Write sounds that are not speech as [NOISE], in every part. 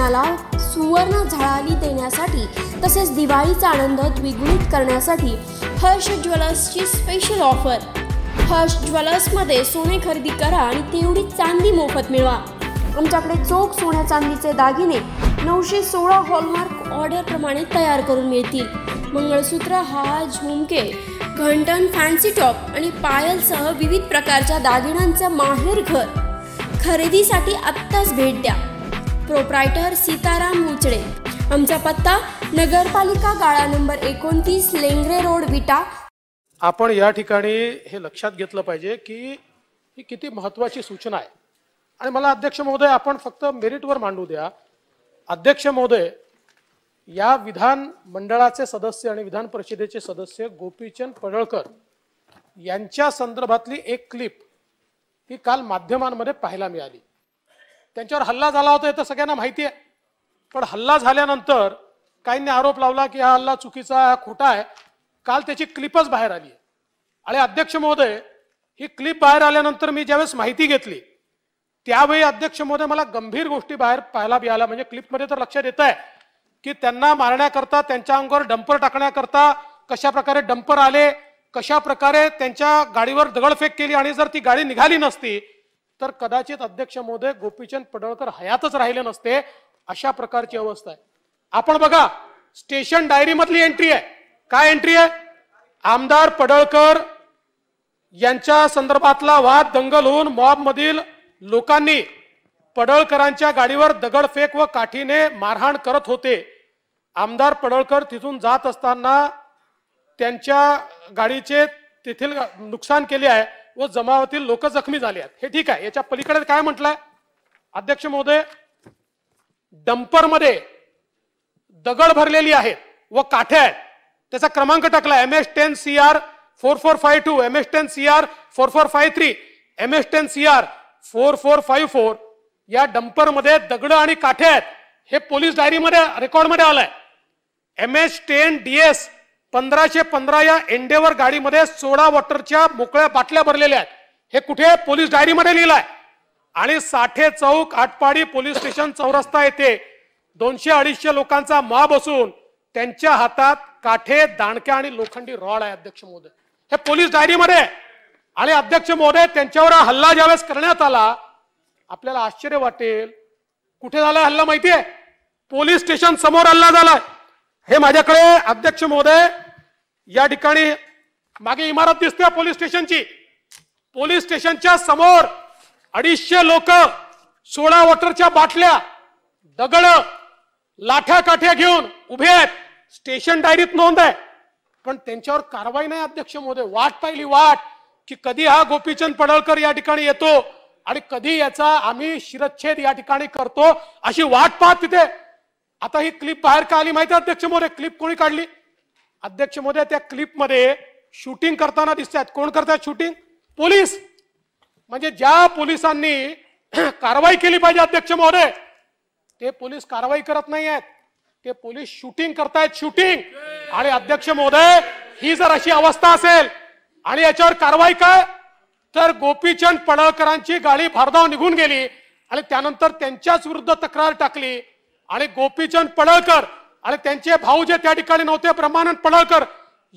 मनाला सुवर्ण झळाली देण्यासाठी तसेच दिवाळीचा आनंद द्विगुणित करण्यासाठी हर्ष ज्वेलर्सची स्पेशल ऑफर हर्ष ज्वेलर्समध्ये सोने खरेदी करा आणि तेवढी चांदी मोफत मिळवा आमच्याकडे चोख सोन्या चांदीचे दागिने नऊशे सोळा हॉलमार्क ऑर्डरप्रमाणे तयार करून मिळतील मंगळसूत्र हार झुमके घंटन फॅन्सी टॉप आणि पायलसह विविध प्रकारच्या दागिन्यांचं माहेर घर खरेदीसाठी आत्ताच भेट द्या प्रोप्रायटर सीताराम मुचळे आमचा पत्ता नगरपालिका गाळा नंबर एकोणतीस लेंगरे रोड विटा आपण या ठिकाणी हे लक्षात घेतलं पाहिजे की ही किती महत्त्वाची सूचना आहे आणि मला अध्यक्ष महोदय आपण फक्त मेरिटवर मांडू द्या अध्यक्ष महोदय या विधान मंडळाचे सदस्य आणि विधान परिषदेचे सदस्य गोपीचंद पडळकर यांच्या संदर्भातली एक क्लिप ही काल माध्यमांमध्ये पाहायला मिळाली त्यांच्यावर हल्ला झाला होता हे तर सगळ्यांना माहिती आहे पण हल्ला झाल्यानंतर काहींनी आरोप लावला की हा हल्ला चुकीचा हा खोटा आहे काल त्याची क्लिपच बाहेर आली आहे आणि अध्यक्ष महोदय ही क्लिप बाहेर आल्यानंतर मी ज्यावेळेस माहिती घेतली त्यावेळी अध्यक्ष महोदय मला गंभीर गोष्टी बाहेर पाहायला मिळाल्या म्हणजे क्लिपमध्ये तर लक्षात येत आहे की त्यांना मारण्याकरता त्यांच्या अंगावर डंपर टाकण्याकरता कशा प्रकारे डंपर आले कशा प्रकारे त्यांच्या गाडीवर दगडफेक केली आणि जर ती गाडी निघाली नसती तर कदाचित अध्यक्ष महोदय गोपीचंद पडळकर हयातच राहिले नसते अशा प्रकारची अवस्था आहे आपण बघा स्टेशन डायरी मधली एंट्री आहे काय एंट्री आहे आमदार पडळकर यांच्या संदर्भातला वाद दंगल होऊन मधील लोकांनी पडळकरांच्या गाडीवर दगडफेक व काठीने मारहाण करत होते आमदार पडळकर तिथून जात असताना त्यांच्या गाडीचे तेथील नुकसान केले आहे व जमावातील लोक जखमी झाले आहेत हे ठीक आहे याच्या पलीकडे काय म्हटलंय अध्यक्ष महोदय डंपरमध्ये दगड भरलेली आहेत व काठे आहेत त्याचा क्रमांक टाकला M S ten C R four four five two M S ten C R four four five three M S ten C R four four five four या डंपरमध्ये दगड आणि काठे आहेत हे पोलीस डायरीमध्ये रेकॉर्डमध्ये आलंय M S ten D S पंधराशे पंधरा या एंडेवर गाडीमध्ये सोडा वॉटरच्या मोकळ्या बाटल्या भरलेल्या आहेत हे कुठे पोलीस डायरीमध्ये लिहिलंय आहे आणि साठे चौक आटपाडी पोलीस स्टेशन चौरस्ता येथे दोनशे अडीचशे लोकांचा मा बसून त्यांच्या हातात काठे दाणक्या आणि लोखंडी रॉड आहे अध्यक्ष मोदय हे पोलीस डायरीमध्ये आणि अध्यक्ष महोदय त्यांच्यावर हल्ला ज्यावेळेस करण्यात आला आपल्याला आश्चर्य वाटेल कुठे झालाय हल्ला माहितीये पोलीस स्टेशन समोर हल्ला झालाय हे माझ्याकडे अध्यक्ष महोदय या ठिकाणी मागे इमारत दिसते पोलीस स्टेशनची पोलीस स्टेशनच्या समोर अडीचशे लोक सोळा वॉटरच्या बाटल्या दगड लाठ्या काठ्या घेऊन उभे आहेत स्टेशन डायरीत नोंद आहे पण त्यांच्यावर कारवाई नाही अध्यक्ष महोदय वाट पाहिली वाट की कधी हा गोपीचंद पडळकर या ठिकाणी येतो आणि कधी याचा आम्ही शिरच्छेद या ठिकाणी करतो अशी वाट पाहत तिथे आता ही क्लिप बाहेर का आली माहिती अध्यक्ष मोरे क्लिप कोणी काढली अध्यक्ष मोरे त्या क्लिपमध्ये शूटिंग करताना दिसतात कोण करतात शूटिंग पोलीस म्हणजे ज्या पोलिसांनी [CLEARS THROAT] कारवाई केली पाहिजे अध्यक्ष महोदय ते पोलीस कारवाई करत नाही आहेत ते पोलीस शूटिंग करतायत शूटिंग आणि अध्यक्ष महोदय ही जर अशी अवस्था असेल आणि याच्यावर कारवाई काय तर गोपीचंद पडळकरांची गाडी भारदाव निघून गेली आणि त्यानंतर त्यांच्याच विरुद्ध तक्रार टाकली आणि गोपीचंद पडळकर आणि त्यांचे भाऊ जे त्या ठिकाणी नव्हते ब्रह्मानंद पडळकर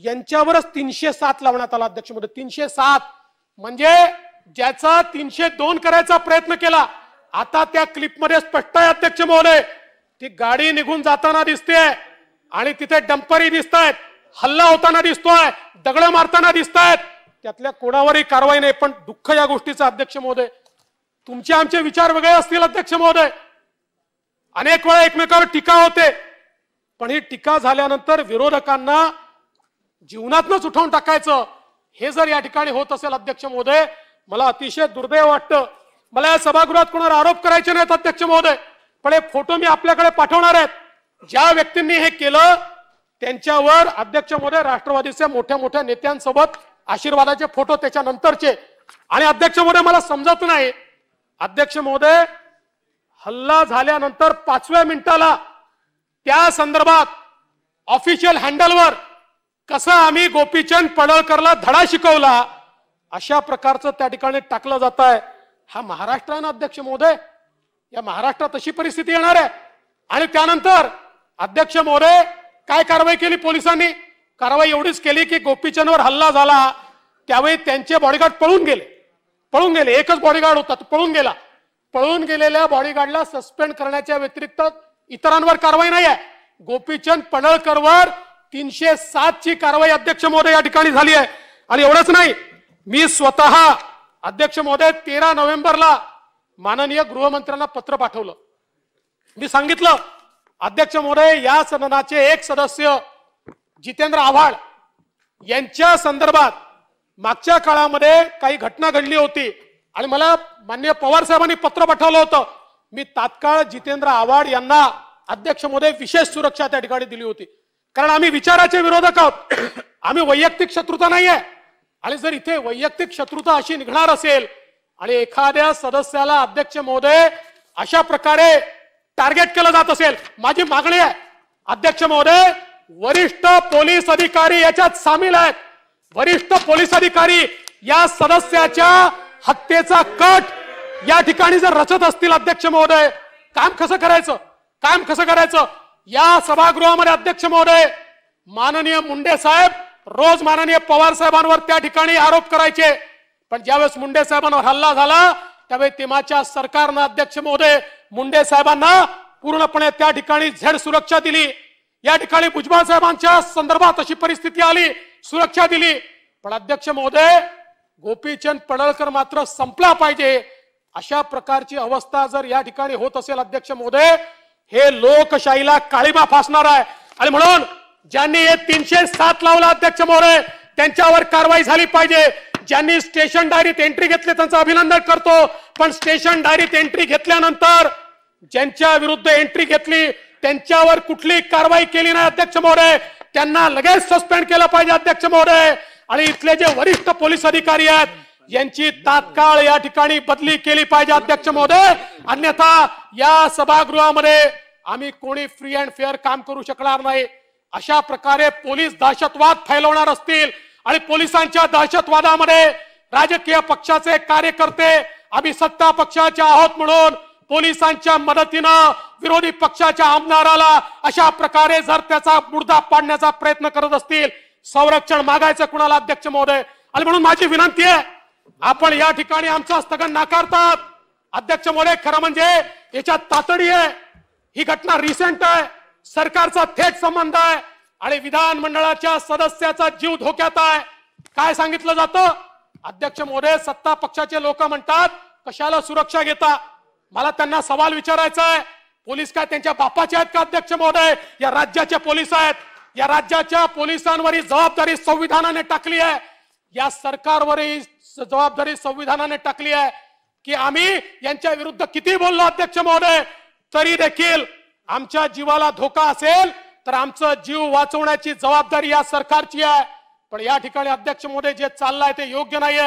यांच्यावरच तीनशे सात लावण्यात आला अध्यक्ष म्हणजे तीनशे सात म्हणजे ज्याचा तीनशे दोन करायचा प्रयत्न केला आता त्या क्लिपमध्ये स्पष्ट आहे अध्यक्ष महोदय ती गाडी निघून जाताना दिसते आणि तिथे डंपरी दिसत आहेत हल्ला होताना दिसतोय दगड मारताना दिसत आहेत त्यातल्या कोणावरही कारवाई नाही पण दुःख या गोष्टीचा अध्यक्ष महोदय तुमचे आमचे विचार वेगळे असतील अध्यक्ष महोदय अनेक वेळा एकमेकावर टीका होते पण ही टीका झाल्यानंतर विरोधकांना जीवनातनच उठवून टाकायचं हे जर या ठिकाणी होत असेल अध्यक्ष महोदय मला अतिशय दुर्दैव वाटतं मला या सभागृहात कोणावर आरोप करायचे नाहीत अध्यक्ष महोदय पण हे फोटो मी आपल्याकडे पाठवणार आहेत ज्या व्यक्तींनी हे केलं त्यांच्यावर अध्यक्ष महोदय राष्ट्रवादीच्या मोठ्या मोठ्या नेत्यांसोबत आशीर्वादाचे फोटो त्याच्यानंतरचे आणि अध्यक्ष महोदय मला समजत नाही अध्यक्ष महोदय हल्ला झाल्यानंतर पाचव्या मिनिटाला त्या संदर्भात ऑफिशियल हँडलवर कसं आम्ही गोपीचंद पडळकरला धडा शिकवला अशा प्रकारचं त्या ठिकाणी टाकलं जात आहे हा ना अध्यक्ष महोदय या महाराष्ट्रात अशी परिस्थिती येणार आहे आणि त्यानंतर अध्यक्ष महोदय काय कारवाई केली पोलिसांनी कारवाई एवढीच केली की गोपीचंदवर हल्ला झाला त्यावेळी त्यांचे बॉडीगार्ड पळून गेले पळून गेले एकच बॉडीगार्ड होता तो पळून गेला पळून गेलेल्या बॉडीगार्डला सस्पेंड करण्याच्या व्यतिरिक्त इतरांवर कारवाई नाही आहे गोपीचंद पडळकरवर तीनशे सात ची कारवाई अध्यक्ष महोदय या ठिकाणी झाली आहे आणि एवढंच नाही मी स्वतः अध्यक्ष महोदय तेरा नोव्हेंबरला माननीय गृहमंत्र्यांना पत्र पाठवलं मी सांगितलं अध्यक्ष महोदय या सदनाचे एक सदस्य जितेंद्र आव्हाड यांच्या संदर्भात मागच्या काळामध्ये काही घटना घडली होती आणि मला मान्य पवार साहेबांनी पत्र पाठवलं होतं मी तात्काळ जितेंद्र आव्हाड यांना अध्यक्ष मोदय विशेष सुरक्षा त्या ठिकाणी दिली होती कारण आम्ही विचाराचे विरोधक आहोत [CLEARS THROAT] आम्ही वैयक्तिक शत्रुता नाही आहे आणि जर इथे वैयक्तिक शत्रुता अशी निघणार असेल आणि एखाद्या सदस्याला अध्यक्ष महोदय अशा प्रकारे टार्गेट केलं जात असेल माझी मागणी आहे अध्यक्ष महोदय वरिष्ठ पोलीस अधिकारी याच्यात सामील आहेत वरिष्ठ पोलीस अधिकारी या सदस्याच्या हत्येचा कट या ठिकाणी जर रचत असतील अध्यक्ष महोदय काम कसं करायचं काम कसं करायचं या सभागृहामध्ये अध्यक्ष महोदय माननीय मुंडे साहेब रोज माननीय पवार साहेबांवर त्या ठिकाणी आरोप करायचे पण ज्यावेळेस मुंडे साहेबांवर हल्ला झाला त्यावेळी माझ्या सरकारनं अध्यक्ष महोदय मुंडे साहेबांना पूर्णपणे त्या ठिकाणी झेड सुरक्षा दिली या ठिकाणी भुजबळ साहेबांच्या संदर्भात अशी परिस्थिती आली सुरक्षा दिली पण अध्यक्ष महोदय गोपीचंद पडळकर मात्र संपला पाहिजे अशा प्रकारची अवस्था जर या ठिकाणी होत असेल अध्यक्ष मोदय हे लोकशाहीला काळीबा फासणार आहे आणि म्हणून ज्यांनी हे तीनशे सात लावला अध्यक्ष मोरे त्यांच्यावर कारवाई झाली पाहिजे ज्यांनी स्टेशन डायरीत एंट्री घेतली त्यांचं अभिनंदन करतो पण स्टेशन डायरीत एंट्री घेतल्यानंतर ज्यांच्या विरुद्ध एंट्री घेतली त्यांच्यावर कुठली कारवाई केली नाही अध्यक्ष मोरे त्यांना लगेच सस्पेंड केलं पाहिजे अध्यक्ष मोरे आणि इथले जे वरिष्ठ पोलीस अधिकारी आहेत यांची तात्काळ या ठिकाणी बदली केली पाहिजे अध्यक्ष महोदय अन्यथा या सभागृहामध्ये आम्ही कोणी फ्री अँड फेअर काम करू शकणार नाही अशा प्रकारे पोलीस दहशतवाद फैलवणार असतील आणि पोलिसांच्या दहशतवादामध्ये राजकीय पक्षाचे कार्यकर्ते आम्ही सत्ता पक्षाचे आहोत म्हणून पोलिसांच्या मदतीनं विरोधी पक्षाच्या आमदाराला अशा प्रकारे जर त्याचा मुर्दा पाडण्याचा प्रयत्न करत असतील संरक्षण मागायचं कुणाला अध्यक्ष महोदय आणि म्हणून माझी विनंती आहे आपण या ठिकाणी आमचा स्थगन नाकारतात अध्यक्ष महोदय खरं म्हणजे याच्यात तातडी आहे ही घटना रिसेंट आहे सरकारचा थेट संबंध आहे आणि विधानमंडळाच्या सदस्याचा जीव धोक्यात आहे काय सांगितलं जातं अध्यक्ष महोदय सत्ता पक्षाचे लोक म्हणतात कशाला सुरक्षा घेता मला त्यांना सवाल विचारायचा आहे पोलीस काय त्यांच्या बापाचे आहेत का अध्यक्ष महोदय या राज्याचे पोलीस आहेत या राज्याच्या पोलिसांवर जबाबदारी संविधानाने टाकली आहे या सरकारवर जबाबदारी संविधानाने टाकली आहे की आम्ही यांच्या विरुद्ध किती बोललो अध्यक्ष महोदय तरी देखील आमच्या जीवाला धोका असेल तर आमचं जीव वाचवण्याची जबाबदारी या सरकारची आहे पण या ठिकाणी अध्यक्ष महोदय जे चाललंय ते योग्य नाही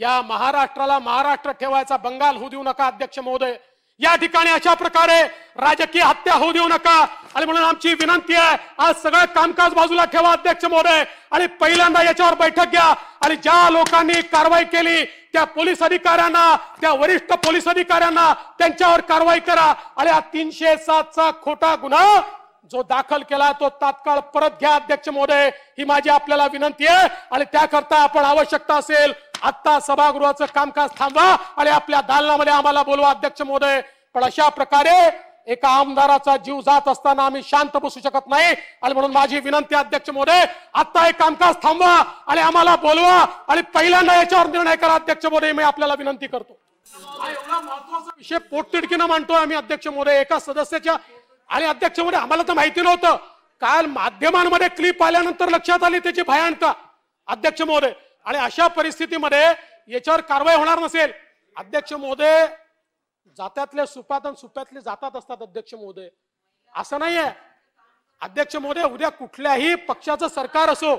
या महाराष्ट्राला महाराष्ट्र ठेवायचा बंगाल होऊ देऊ नका अध्यक्ष महोदय या ठिकाणी अशा प्रकारे राजकीय हत्या होऊ देऊ नका आणि म्हणून आमची विनंती आहे आज सगळं कामकाज बाजूला ठेवा अध्यक्ष मोरे आणि पहिल्यांदा याच्यावर बैठक घ्या आणि ज्या लोकांनी कारवाई केली त्या पोलीस अधिकाऱ्यांना त्या वरिष्ठ पोलीस अधिकाऱ्यांना त्यांच्यावर कारवाई करा आणि हा तीनशे सातचा खोटा गुन्हा जो दाखल केला तो तात्काळ परत घ्या अध्यक्ष महोदय ही माझी आपल्याला विनंती आहे आणि त्याकरता आपण आवश्यकता असेल आत्ता सभागृहाचं कामकाज थांबवा आणि आपल्या दालनामध्ये आम्हाला बोलवा अध्यक्ष महोदय पण अशा प्रकारे एका आमदाराचा जीव जात असताना आम्ही शांत बसू शकत नाही आणि म्हणून माझी विनंती अध्यक्ष महोदय आता हे कामकाज थांबवा आणि आम्हाला बोलवा आणि पहिल्यांदा याच्यावर निर्णय करा अध्यक्ष महोदय मी आपल्याला विनंती करतो विषय पोटतिडकीनं मांडतोय आम्ही अध्यक्ष महोदय एका सदस्याच्या आणि अध्यक्ष महोदय आम्हाला तर माहिती नव्हतं काल माध्यमांमध्ये क्लिप आल्यानंतर लक्षात आली त्याची भयानका अध्यक्ष महोदय आणि अशा परिस्थितीमध्ये याच्यावर कारवाई होणार नसेल अध्यक्ष महोदय जात्यातले सुपात आणि सुप्यातले जातात असतात अध्यक्ष महोदय असं नाहीये अध्यक्ष महोदय उद्या कुठल्याही पक्षाचं सरकार असो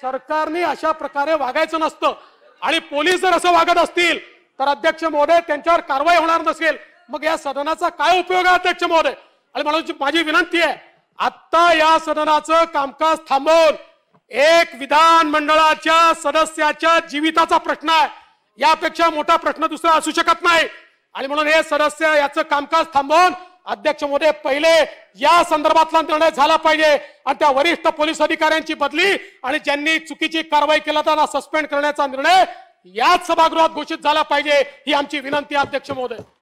सरकारने अशा प्रकारे वागायचं नसतं आणि पोलीस जर असं वागत असतील तर अध्यक्ष महोदय त्यांच्यावर कारवाई होणार नसेल मग या सदनाचा काय उपयोग आहे अध्यक्ष महोदय आणि मला माझी विनंती आहे आत्ता या सदनाचं कामकाज थांबवून एक विधान मंडळाच्या सदस्याच्या जीविताचा प्रश्न आहे यापेक्षा मोठा प्रश्न दुसरा असू शकत नाही आणि म्हणून हे सदस्य याचं कामकाज थांबवून अध्यक्ष मोदी पहिले या संदर्भातला निर्णय झाला पाहिजे आणि त्या वरिष्ठ पोलीस अधिकाऱ्यांची बदली आणि ज्यांनी चुकीची कारवाई केला त्यांना सस्पेंड करण्याचा निर्णय याच सभागृहात घोषित झाला पाहिजे ही आमची विनंती अध्यक्ष मोदय